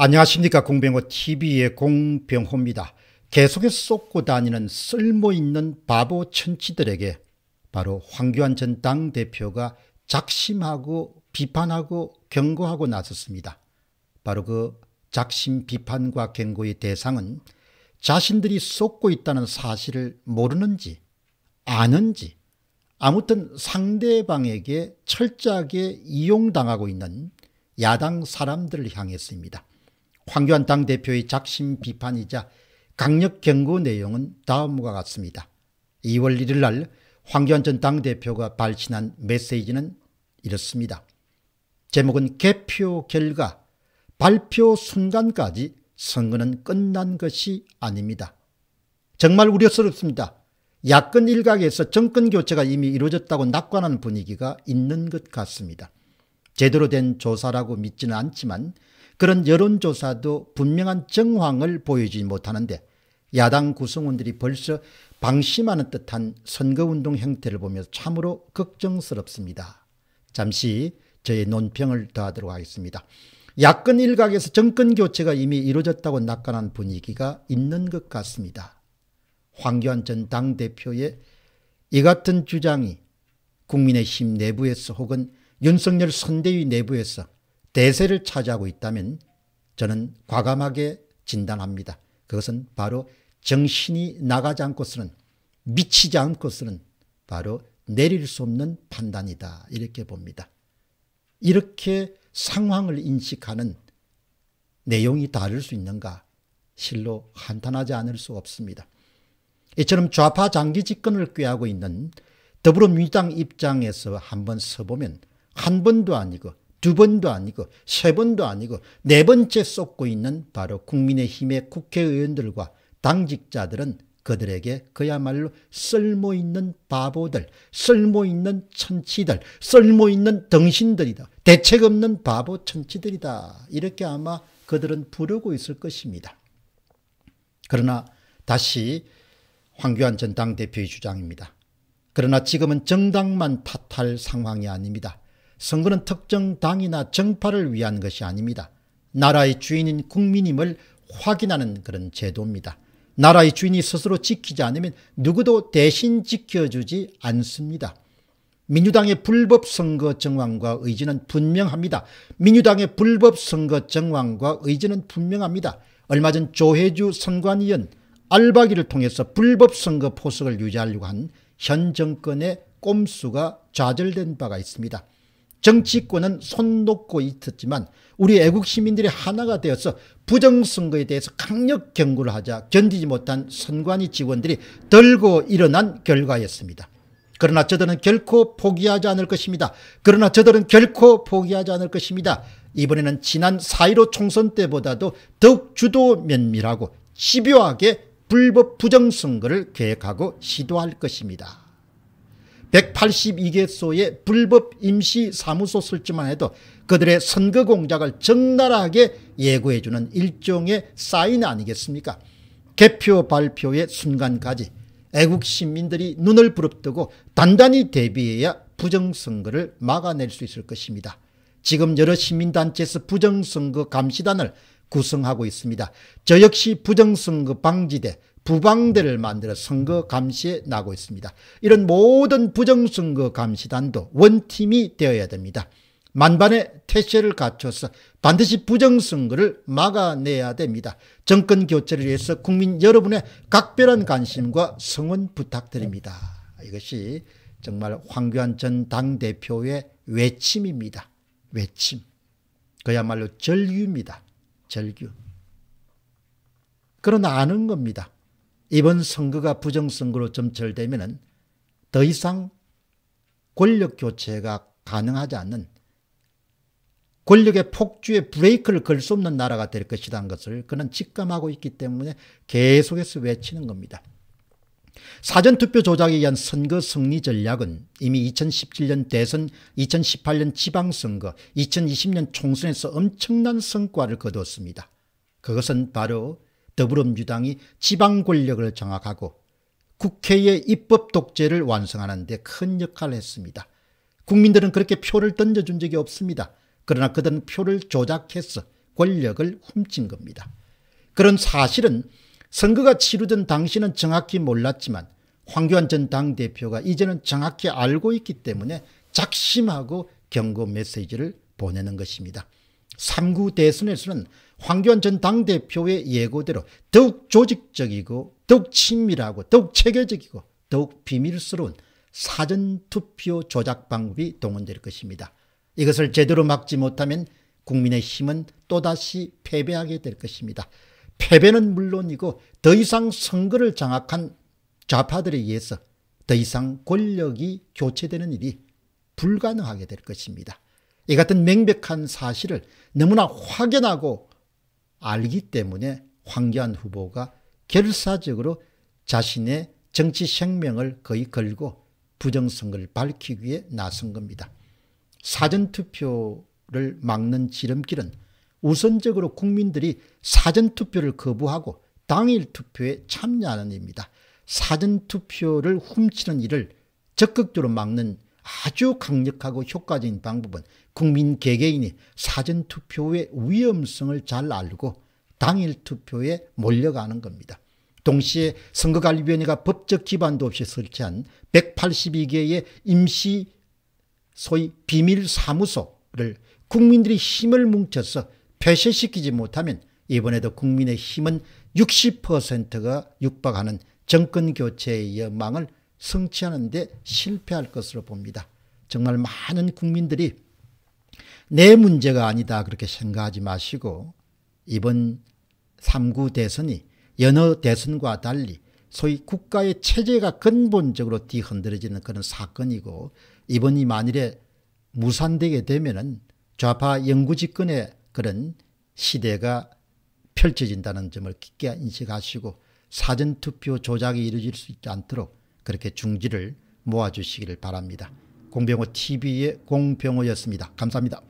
안녕하십니까 공병호TV의 공병호입니다. 계속해서 쏟고 다니는 쓸모있는 바보 천치들에게 바로 황교안 전 당대표가 작심하고 비판하고 경고하고 나섰습니다. 바로 그 작심 비판과 경고의 대상은 자신들이 쏟고 있다는 사실을 모르는지 아는지 아무튼 상대방에게 철저하게 이용당하고 있는 야당 사람들을 향했습니다. 황교안 당대표의 작심 비판이자 강력 경고 내용은 다음과 같습니다. 2월 1일 날 황교안 전 당대표가 발신한 메시지는 이렇습니다. 제목은 개표 결과 발표 순간까지 선거는 끝난 것이 아닙니다. 정말 우려스럽습니다. 야권 일각에서 정권 교체가 이미 이루어졌다고 낙관하는 분위기가 있는 것 같습니다. 제대로 된 조사라고 믿지는 않지만 그런 여론조사도 분명한 정황을 보여주지 못하는데 야당 구성원들이 벌써 방심하는 듯한 선거운동 형태를 보며 참으로 걱정스럽습니다. 잠시 저의 논평을 더하도록 하겠습니다. 야권 일각에서 정권 교체가 이미 이루어졌다고 낙관한 분위기가 있는 것 같습니다. 황교안 전 당대표의 이 같은 주장이 국민의힘 내부에서 혹은 윤석열 선대위 내부에서 대세를 차지하고 있다면 저는 과감하게 진단합니다. 그것은 바로 정신이 나가지 않고 쓰는 미치지 않고 쓰는 바로 내릴 수 없는 판단이다 이렇게 봅니다. 이렇게 상황을 인식하는 내용이 다를 수 있는가 실로 한탄하지 않을 수 없습니다. 이처럼 좌파 장기 집권을 꾀하고 있는 더불어민주당 입장에서 한번 서보면 한 번도 아니고 두 번도 아니고 세 번도 아니고 네 번째 쏟고 있는 바로 국민의힘의 국회의원들과 당직자들은 그들에게 그야말로 쓸모있는 바보들, 쓸모있는 천치들, 쓸모있는 덩신들이다. 대책 없는 바보 천치들이다. 이렇게 아마 그들은 부르고 있을 것입니다. 그러나 다시 황교안 전 당대표의 주장입니다. 그러나 지금은 정당만 탓할 상황이 아닙니다. 선거는 특정 당이나 정파를 위한 것이 아닙니다. 나라의 주인인 국민임을 확인하는 그런 제도입니다. 나라의 주인이 스스로 지키지 않으면 누구도 대신 지켜주지 않습니다. 민주당의 불법 선거 정황과 의지는 분명합니다. 민주당의 불법 선거 정황과 의지는 분명합니다. 얼마 전 조혜주 선관위원 알바기를 통해서 불법 선거 포석을 유지하려고 한 현 정권의 꼼수가 좌절된 바가 있습니다. 정치권은 손 놓고 있었지만 우리 애국 시민들이 하나가 되어서 부정선거에 대해서 강력 경고를 하자 견디지 못한 선관위 직원들이 들고 일어난 결과였습니다. 그러나 저들은 결코 포기하지 않을 것입니다. 그러나 저들은 결코 포기하지 않을 것입니다. 이번에는 지난 4.15 총선 때보다도 더욱 주도 면밀하고 집요하게 불법 부정선거를 계획하고 시도할 것입니다. 182개소의 불법 임시사무소 설치만 해도 그들의 선거 공작을 적나라하게 예고해주는 일종의 사인 아니겠습니까? 개표 발표의 순간까지 애국 시민들이 눈을 부릅뜨고 단단히 대비해야 부정선거를 막아낼 수 있을 것입니다. 지금 여러 시민단체에서 부정선거 감시단을 구성하고 있습니다. 저 역시 부정선거 방지대 부방대를 만들어 선거 감시에 나고 있습니다. 이런 모든 부정선거 감시단도 원팀이 되어야 됩니다. 만반의 태세를 갖춰서 반드시 부정선거를 막아내야 됩니다. 정권 교체를 위해서 국민 여러분의 각별한 관심과 성원 부탁드립니다. 이것이 정말 황교안 전 당대표의 외침입니다. 외침. 그야말로 절규입니다. 절규. 그러나 아는 겁니다. 이번 선거가 부정선거로 점철되면 더 이상 권력교체가 가능하지 않는 권력의 폭주에 브레이크를 걸 수 없는 나라가 될 것이라는 것을 그는 직감하고 있기 때문에 계속해서 외치는 겁니다. 사전투표 조작에 의한 선거 승리 전략은 이미 2017년 대선, 2018년 지방선거, 2020년 총선에서 엄청난 성과를 거두었습니다. 그것은 바로 더불어민주당이 지방 권력을 장악하고 국회의 입법 독재를 완성하는 데 큰 역할을 했습니다. 국민들은 그렇게 표를 던져준 적이 없습니다. 그러나 그들은 표를 조작해서 권력을 훔친 겁니다. 그런 사실은 선거가 치루던 당시는 정확히 몰랐지만 황교안 전 당대표가 이제는 정확히 알고 있기 때문에 작심하고 경고 메시지를 보내는 것입니다. 3구 대선에서는 황교안 전 당대표의 예고대로 더욱 조직적이고 더욱 친밀하고 더욱 체계적이고 더욱 비밀스러운 사전투표 조작 방법이 동원될 것입니다. 이것을 제대로 막지 못하면 국민의힘은 또다시 패배하게 될 것입니다. 패배는 물론이고 더 이상 선거를 장악한 좌파들에 의해서 더 이상 권력이 교체되는 일이 불가능하게 될 것입니다. 이 같은 명백한 사실을 너무나 확연하고 알기 때문에 황교안 후보가 결사적으로 자신의 정치 생명을 거의 걸고 부정선거를 밝히기 위해 나선 겁니다. 사전투표를 막는 지름길은 우선적으로 국민들이 사전투표를 거부하고 당일투표에 참여하는 일입니다. 사전투표를 훔치는 일을 적극적으로 막는 아주 강력하고 효과적인 방법은 국민 개개인이 사전투표의 위험성을 잘 알고 당일 투표에 몰려가는 겁니다. 동시에 선거관리위원회가 법적 기반도 없이 설치한 182개의 임시 소위 비밀사무소를 국민들이 힘을 뭉쳐서 폐쇄시키지 못하면 이번에도 국민의 힘은 60%가 육박하는 정권교체의 여망을 성취하는 데 실패할 것으로 봅니다. 정말 많은 국민들이 내 문제가 아니다 그렇게 생각하지 마시고 이번 3구 대선이 연어 대선과 달리 소위 국가의 체제가 근본적으로 뒤흔들어지는 그런 사건이고 이번이 만일에 무산되게 되면은 좌파 영구 집권의 그런 시대가 펼쳐진다는 점을 깊게 인식하시고 사전투표 조작이 이루어질 수 있지 않도록 그렇게 중지를 모아주시기를 바랍니다. 공병호 TV의 공병호였습니다. 감사합니다.